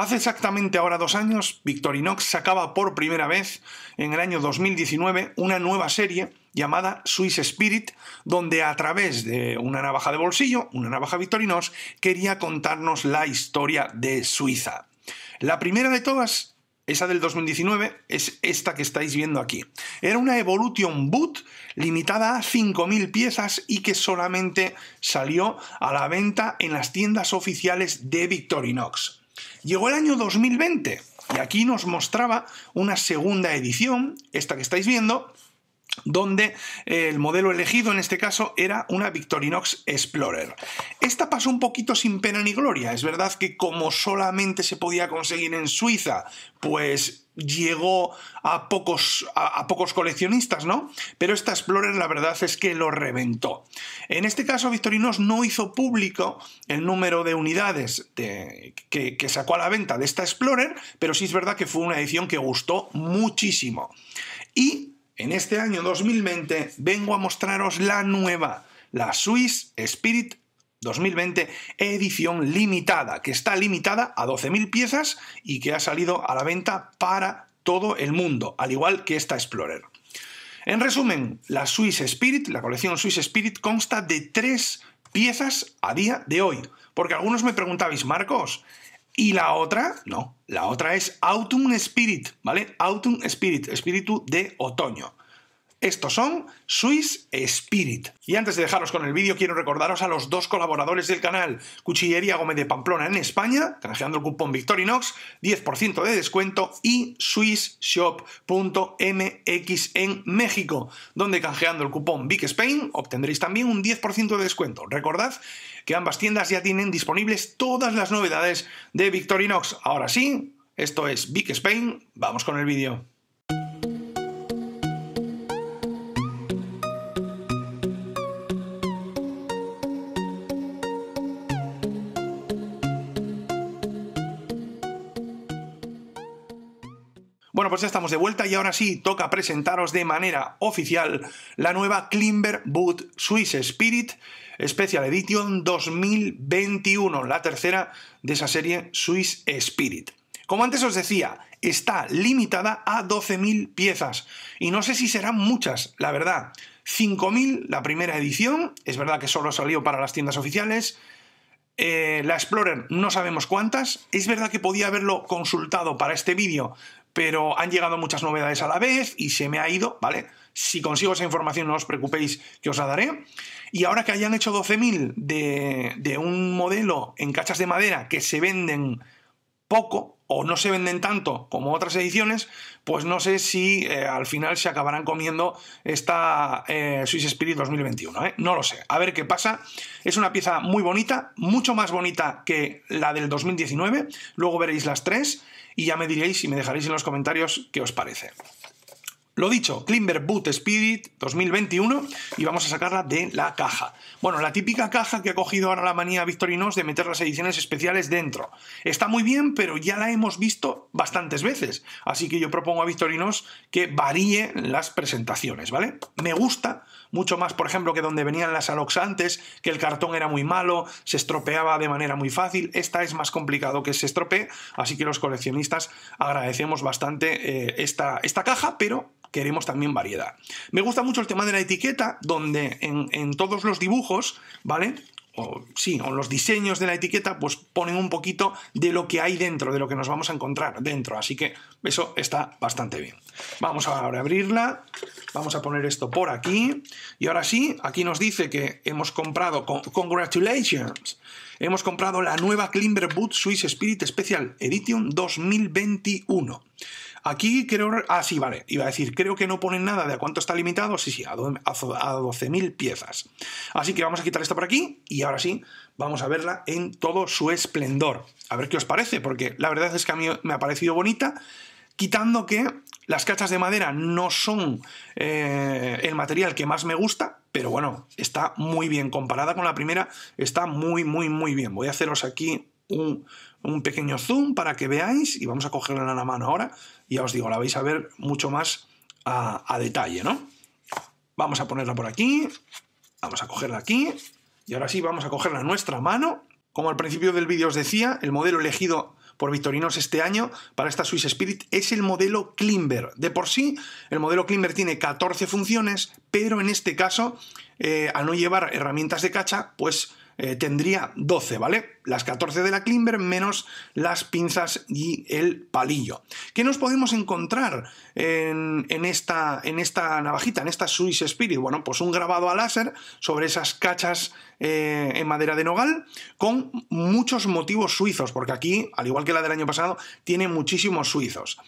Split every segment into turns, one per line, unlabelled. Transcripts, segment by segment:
Hace exactamente ahora dos años, Victorinox sacaba por primera vez, en el año 2019, una nueva serie llamada Swiss Spirit, donde a través de una navaja de bolsillo, una navaja Victorinox, quería contarnos la historia de Suiza. La primera de todas, esa del 2019, es esta que estáis viendo aquí. Era una Evolution Boot limitada a 5.000 piezas y que solamente salió a la venta en las tiendas oficiales de Victorinox. Llegó el año 2020 y aquí nos mostraba una segunda edición, esta que estáis viendo, donde eh, el modelo elegido en este caso era una Victorinox Explorer. Esta pasó un poquito sin pena ni gloria. Es verdad que como solamente se podía conseguir en Suiza, pues llegó a pocos, a, pocos coleccionistas, ¿no? Pero esta Explorer la verdad es que lo reventó. En este caso, Victorinox no hizo público el número de unidades que, que sacó a la venta de esta Explorer, pero sí es verdad que fue una edición que gustó muchísimo. Y en este año 2020 vengo a mostraros la nueva, la Swiss Spirit 2020 edición limitada, que está limitada a 12.000 piezas y que ha salido a la venta para todo el mundo, al igual que esta Explorer. En resumen, la Swiss Spirit, la colección Swiss Spirit, consta de tres piezas a día de hoy. Porque algunos me preguntabais, Marcos, y la otra, no, la otra es Autumn Spirit, ¿vale? Autumn Spirit, espíritu de otoño. Estos son Swiss Spirit. Y antes de dejaros con el vídeo, quiero recordaros a los dos colaboradores del canal, Cuchillería Gómez de Pamplona en España, canjeando el cupón Victorinox, 10% de descuento, y swissshop.mx en México, donde canjeando el cupón Big Spain obtendréis también un 10% de descuento. Recordad que ambas tiendas ya tienen disponibles todas las novedades de Victorinox. Ahora sí, esto es Big Spain, vamos con el vídeo. Pues ya estamos de vuelta y ahora sí toca presentaros de manera oficial la nueva Klimber Boot Swiss Spirit Special Edition 2021, la tercera de esa serie Swiss Spirit. Como antes os decía, está limitada a 12.000 piezas y no sé si serán muchas, la verdad. 5.000 la primera edición, es verdad que solo salió para las tiendas oficiales, eh, la Explorer no sabemos cuántas. Es verdad que podía haberlo consultado para este vídeo pero han llegado muchas novedades a la vez y se me ha ido, ¿vale? Si consigo esa información no os preocupéis que os la daré. Y ahora que hayan hecho 12.000 de, de un modelo en cachas de madera que se venden poco, o no se venden tanto como otras ediciones, pues no sé si eh, al final se acabarán comiendo esta eh, Swiss Spirit 2021. ¿eh? No lo sé. A ver qué pasa. Es una pieza muy bonita, mucho más bonita que la del 2019. Luego veréis las tres y ya me diréis y me dejaréis en los comentarios qué os parece. Lo dicho, Klimber Boot Spirit 2021 y vamos a sacarla de la caja. Bueno, la típica caja que ha cogido ahora la manía Victorinos de meter las ediciones especiales dentro. Está muy bien, pero ya la hemos visto bastantes veces. Así que yo propongo a Victorinos que varíe las presentaciones, ¿vale? Me gusta mucho más, por ejemplo, que donde venían las Alox antes, que el cartón era muy malo, se estropeaba de manera muy fácil. Esta es más complicado que se estropee, así que los coleccionistas agradecemos bastante eh, esta, esta caja, pero queremos también variedad. Me gusta mucho el tema de la etiqueta, donde en, todos los dibujos, ¿vale? O, sí, o los diseños de la etiqueta, pues ponen un poquito de lo que hay dentro, de lo que nos vamos a encontrar dentro. Así que eso está bastante bien. Vamos ahora a abrirla, vamos a poner esto por aquí. Y ahora sí, aquí nos dice que hemos comprado, congratulations, hemos comprado la nueva Climber Boot Swiss Spirit Special Edition 2021. Aquí creo. Ah, sí, vale. Iba a decir, creo que no ponen nada de a cuánto está limitado. Sí, sí, a, 12.000 piezas. Así que vamos a quitar esto por aquí y ahora sí, vamos a verla en todo su esplendor. A ver qué os parece, porque la verdad es que a mí me ha parecido bonita, quitando que las cachas de madera no son eh, el material que más me gusta, pero bueno, está muy bien. Comparada con la primera, está muy, muy, muy bien. Voy a haceros aquí un, pequeño zoom para que veáis y vamos a cogerla en la mano ahora y ya os digo, la vais a ver mucho más a, detalle, ¿no? Vamos a ponerla por aquí, vamos a cogerla aquí y ahora sí vamos a cogerla en nuestra mano. Como al principio del vídeo os decía, el modelo elegido por Victorinos este año para esta Swiss Spirit es el modelo Klimber. De por sí, el modelo Klimber tiene 14 funciones, pero en este caso, a eh, al no llevar herramientas de cacha, pues eh, tendría 12, ¿vale? las 14 de la Klimber menos las pinzas y el palillo. ¿Qué nos podemos encontrar en, esta, en esta navajita, en esta Swiss Spirit? Bueno, pues un grabado a láser sobre esas cachas eh, en madera de nogal con muchos motivos suizos, porque aquí, al igual que la del año pasado, tiene muchísimos suizos,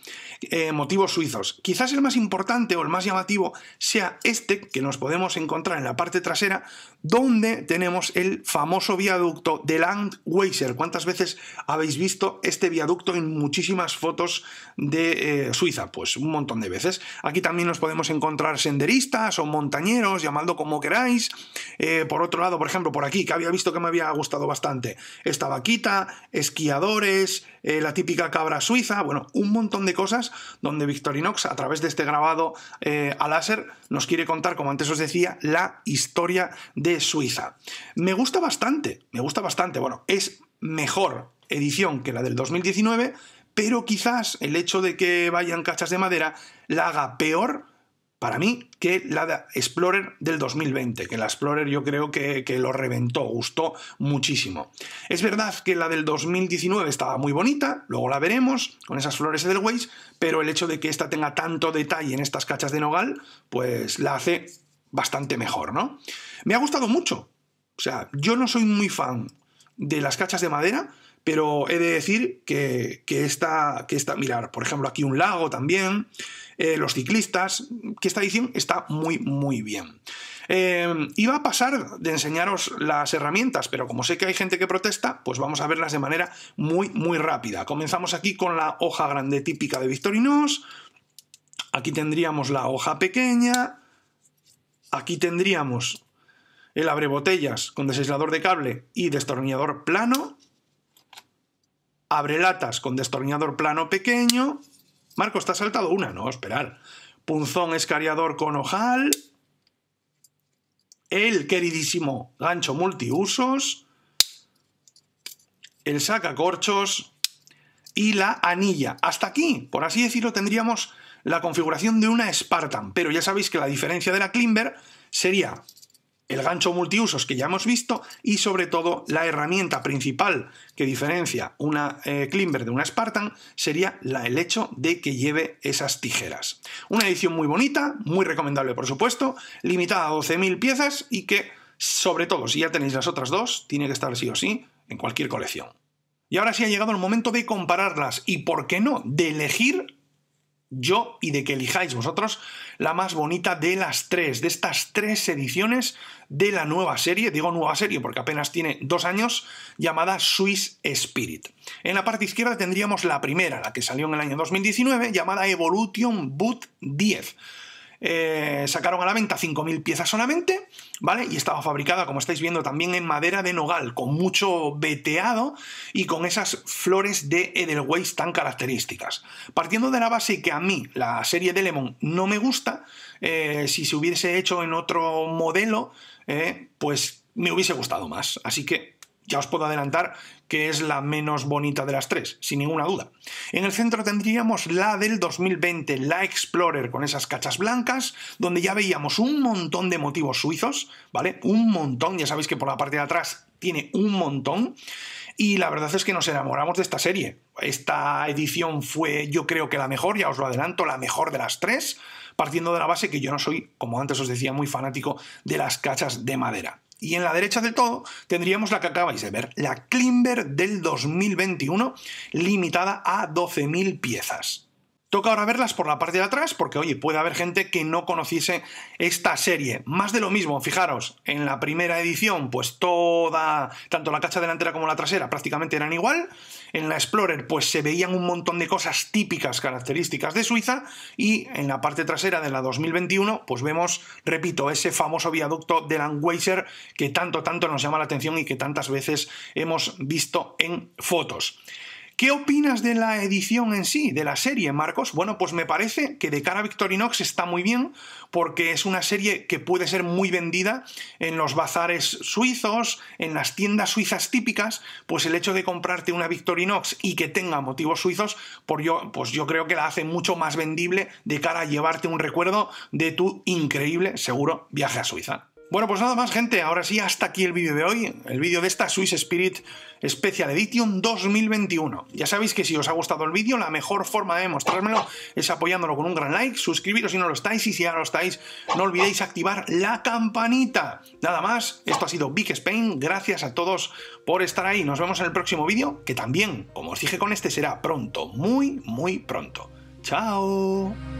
eh, motivos suizos. Quizás el más importante o el más llamativo sea este que nos podemos encontrar en la parte trasera, donde tenemos el famoso viaducto de Land Weiser. ¿Cuántas veces habéis visto este viaducto en muchísimas fotos de eh, Suiza? Pues un montón de veces. Aquí también nos podemos encontrar senderistas o montañeros, llamando como queráis. Eh, por otro lado, por ejemplo, por aquí, que había visto que me había gustado bastante, esta vaquita, esquiadores, eh, la típica cabra suiza, bueno, un montón de cosas donde Victorinox, a través de este grabado a láser, nos quiere contar, como antes os decía, la historia de Suiza. Me gusta bastante, me gusta bastante. Bueno, mejor edición que la del 2019, pero quizás el hecho de que vayan cachas de madera la haga peor para mí que la Explorer del 2020, que la Explorer yo creo que, lo reventó, gustó muchísimo. Es verdad que la del 2019 estaba muy bonita, luego la veremos con esas flores del Waze, pero el hecho de que esta tenga tanto detalle en estas cachas de nogal, pues la hace bastante mejor, ¿no? Me ha gustado mucho. O sea, yo no soy muy fan de las cachas de madera, pero he de decir que, que, esta, que mirar, por ejemplo, aquí un lago también, eh, los ciclistas, que esta edición está muy, muy bien. Eh, iba a pasar de enseñaros las herramientas, pero como sé que hay gente que protesta, pues vamos a verlas de manera muy, muy rápida. Comenzamos aquí con la hoja grande típica de Victorinos, aquí tendríamos la hoja pequeña, aquí tendríamos el botellas con desaislador de cable y destornillador plano, Abre latas con destornillador plano pequeño, Marco, está saltado una, no, esperar, punzón escariador con ojal, el queridísimo gancho multiusos, el sacacorchos y la anilla. Hasta aquí, por así decirlo, tendríamos la configuración de una Spartan, pero ya sabéis que la diferencia de la Klimber sería el gancho multiusos que ya hemos visto y sobre todo la herramienta principal que diferencia una eh, Klimber de una Spartan sería el hecho de que lleve esas tijeras. Una edición muy bonita, muy recomendable por supuesto, limitada a 12.000 piezas y que sobre todo si ya tenéis las otras dos, tiene que estar sí o sí en cualquier colección. Y ahora sí ha llegado el momento de compararlas y, ¿por qué no?, de elegir yo y de que elijáis vosotros la más bonita de las tres, de estas tres ediciones de la nueva serie, digo nueva serie porque apenas tiene dos años, llamada Swiss Spirit. En la parte izquierda tendríamos la primera, la que salió en el año 2019, llamada Evolution Boot 10 eh, sacaron a la venta 5.000 piezas solamente, ¿vale? Y estaba fabricada, como estáis viendo, también en madera de nogal, con mucho veteado y con esas flores de Edelweiss tan características. Partiendo de la base que a mí la serie de Lemon no me gusta, eh, si se hubiese hecho en otro modelo, eh, pues me hubiese gustado más. Así que ya os puedo adelantar que es la menos bonita de las tres, sin ninguna duda. En el centro tendríamos la del 2020, la Explorer, con esas cachas blancas, donde ya veíamos un montón de motivos suizos, ¿vale? Un montón, ya sabéis que por la parte de atrás tiene un montón. Y la verdad es que nos enamoramos de esta serie. Esta edición fue, yo creo que la mejor, ya os lo adelanto, la mejor de las tres, partiendo de la base que yo no soy, como antes os decía, muy fanático de las cachas de madera. Y en la derecha del todo tendríamos la que acabáis de ver, la Klimber del 2021, limitada a 12.000 piezas. Toca ahora verlas por la parte de atrás porque, oye, puede haber gente que no conociese esta serie. Más de lo mismo, fijaros, en la primera edición, pues toda, tanto la cacha delantera como la trasera prácticamente eran igual. En la Explorer, pues se veían un montón de cosas típicas, características de Suiza. Y en la parte trasera de la 2021, pues vemos, repito, ese famoso viaducto de Langweiser que tanto, tanto nos llama la atención y que tantas veces hemos visto en fotos. ¿Qué opinas de la edición en sí, de la serie, Marcos? Bueno, pues me parece que de cara a Victorinox está muy bien, porque es una serie que puede ser muy vendida en los bazares suizos, en las tiendas suizas típicas, pues el hecho de comprarte una Victorinox y que tenga motivos suizos, por yo, pues yo creo que la hace mucho más vendible de cara a llevarte un recuerdo de tu increíble, seguro, viaje a Suiza. Bueno, pues nada más, gente. Ahora sí, hasta aquí el vídeo de hoy. El vídeo de esta Swiss Spirit Special Edition 2021. Ya sabéis que si os ha gustado el vídeo, la mejor forma de mostrármelo es apoyándolo con un gran like, suscribiros si no lo estáis, y si ya lo estáis, no olvidéis activar la campanita. Nada más, esto ha sido Big Spain. Gracias a todos por estar ahí. Nos vemos en el próximo vídeo, que también, como os dije con este, será pronto, muy, muy pronto. ¡Chao!